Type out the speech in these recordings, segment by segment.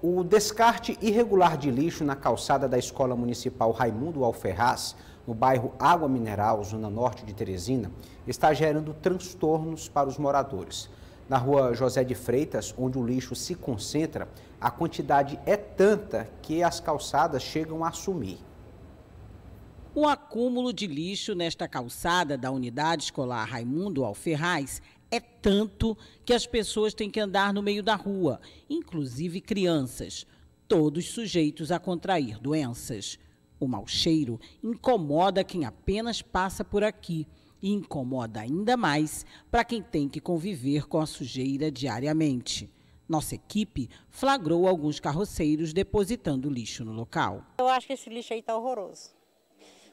O descarte irregular de lixo na calçada da Escola Municipal Raimundo Alferraz, no bairro Água Mineral, zona norte de Teresina, está gerando transtornos para os moradores. Na rua José de Freitas, onde o lixo se concentra, a quantidade é tanta que as calçadas chegam a sumir. O acúmulo de lixo nesta calçada da unidade escolar Raimundo Alferraz é tanto que as pessoas têm que andar no meio da rua, inclusive crianças, todos sujeitos a contrair doenças. O mau cheiro incomoda quem apenas passa por aqui e incomoda ainda mais para quem tem que conviver com a sujeira diariamente. Nossa equipe flagrou alguns carroceiros depositando lixo no local. Eu acho que esse lixo aí está horroroso.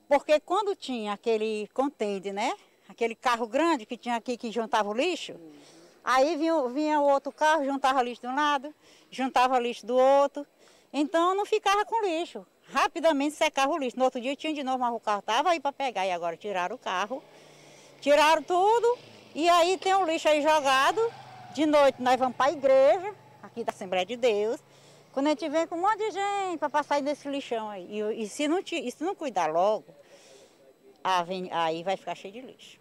Porque quando tinha aquele contende, né? Aquele carro grande que tinha aqui que juntava o lixo, uhum. aí vinha, vinha o outro carro, juntava lixo de um lado, juntava lixo do outro. Então não ficava com lixo. Rapidamente secava o lixo. No outro dia tinha de novo, mas o carro estava aí para pegar. E agora tiraram o carro, tiraram tudo, e aí tem o lixo aí jogado. De noite nós vamos para a igreja, aqui da Assembleia de Deus, quando a gente vem com um monte de gente para passar nesse lixão aí. E, e se, não te, e se não cuidar logo, aí vai ficar cheio de lixo.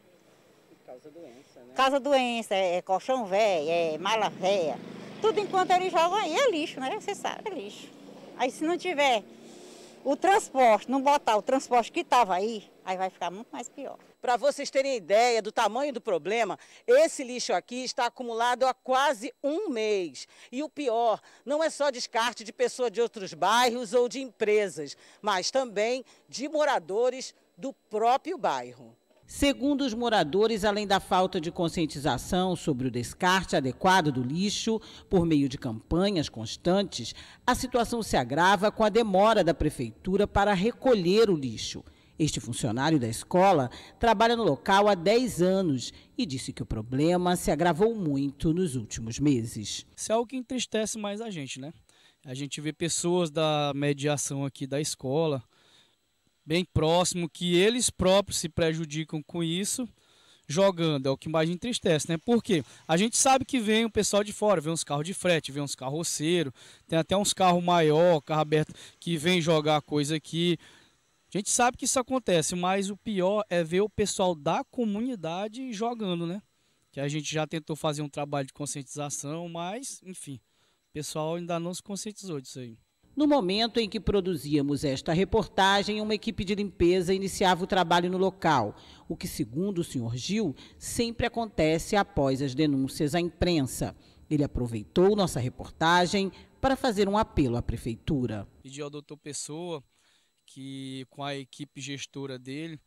Causa doença, né? Causa doença, é, é colchão velho, é mala velha. Tudo enquanto eles jogam aí é lixo, né? Você sabe, é lixo. Aí se não tiver o transporte, não botar o transporte que estava aí, aí vai ficar muito mais pior. Para vocês terem ideia do tamanho do problema, esse lixo aqui está acumulado há quase um mês. E o pior, não é só descarte de pessoas de outros bairros ou de empresas, mas também de moradores do próprio bairro. Segundo os moradores, além da falta de conscientização sobre o descarte adequado do lixo por meio de campanhas constantes, a situação se agrava com a demora da prefeitura para recolher o lixo. Este funcionário da escola trabalha no local há 10 anos e disse que o problema se agravou muito nos últimos meses. Isso é algo que entristece mais a gente, né? A gente vê pessoas da mediação aqui da escola, bem próximo, que eles próprios se prejudicam com isso, jogando. É o que mais entristece, né? Porque a gente sabe que vem o pessoal de fora, vem uns carros de frete, vem uns carroceiros, tem até uns carros maior, carro aberto, que vem jogar coisa aqui. A gente sabe que isso acontece, mas o pior é ver o pessoal da comunidade jogando, né? Que a gente já tentou fazer um trabalho de conscientização, mas, enfim, o pessoal ainda não se conscientizou disso aí. No momento em que produzíamos esta reportagem, uma equipe de limpeza iniciava o trabalho no local, o que, segundo o senhor Gil, sempre acontece após as denúncias à imprensa. Ele aproveitou nossa reportagem para fazer um apelo à prefeitura. Pedi ao doutor Pessoa que com a equipe gestora dele,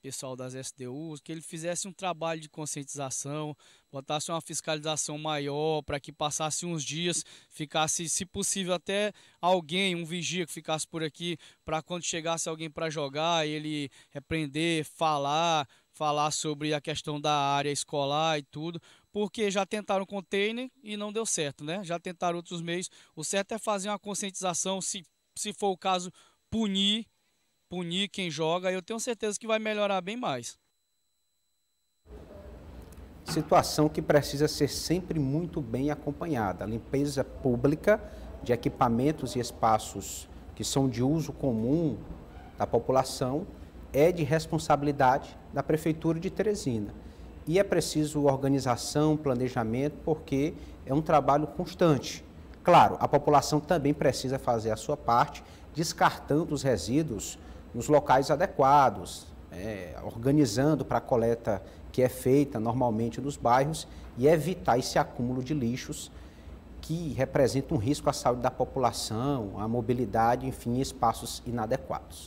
pessoal das SDUs, que ele fizesse um trabalho de conscientização, botasse uma fiscalização maior para que passasse uns dias, ficasse, se possível, até alguém, um vigia que ficasse por aqui, para quando chegasse alguém para jogar, ele repreender, falar, falar sobre a questão da área escolar e tudo, porque já tentaram container e não deu certo, né? Já tentaram outros meios. O certo é fazer uma conscientização, se, se for o caso, punir, punir quem joga, eu tenho certeza que vai melhorar bem mais. Situação que precisa ser sempre muito bem acompanhada. A limpeza pública de equipamentos e espaços que são de uso comum da população é de responsabilidade da Prefeitura de Teresina. E é preciso organização, planejamento, porque é um trabalho constante. Claro, a população também precisa fazer a sua parte descartando os resíduos nos locais adequados, é, organizando para a coleta que é feita normalmente nos bairros e evitar esse acúmulo de lixos que representa um risco à saúde da população, à mobilidade, enfim, espaços inadequados.